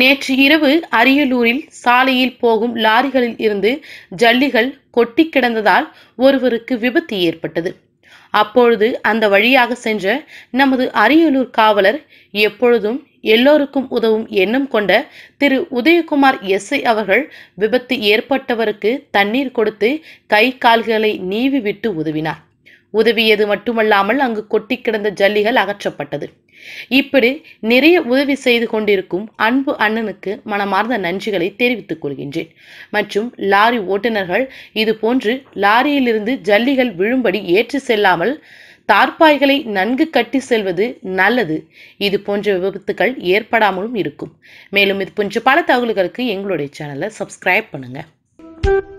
நேற்று இரவு அரியலூரில் சாலையில் போகும் லாரிகளில் இருந்து ஜல்லிகள் கொட்டி கிடந்ததால் ஒருவருக்கு விபத்து ஏற்பட்டது அப்பொழுது அந்த வழியாக சென்ற நமது அரியலூர் காவலர் எப்பொழுதும் எல்லோருக்கும் உதவும் எண்ணம் கொண்ட திரு உதயகுமார் எஸ்ஐ அவர்கள் விபத்து ஏற்பட்டவருக்கு தண்ணீர் கொடுத்து கை கால்களை நீவி விட்டு உதவினார் உதவியது மட்டுமல்லாமல் அங்கு கொட்டி கிடந்த ஜல்லிகள் அகற்றப்பட்டது இப்படி நிறைய உதவி செய்து கொண்டிருக்கும் அன்பு அண்ணனுக்கு மனமார்ந்த நன்றிகளை தெரிவித்துக் கொள்கின்றேன் மற்றும் லாரி ஓட்டுநர்கள் இது போன்று லாரியிலிருந்து ஜல்லிகள் விழும்படி ஏற்றி செல்லாமல் தார்பாய்களை நன்கு கட்டி செல்வது நல்லது இது போன்ற விபத்துக்கள் ஏற்படாமலும் இருக்கும் மேலும் இது போன்ற பல தகவல்களுக்கு எங்களுடைய சேனலை சப்ஸ்கிரைப் பண்ணுங்கள்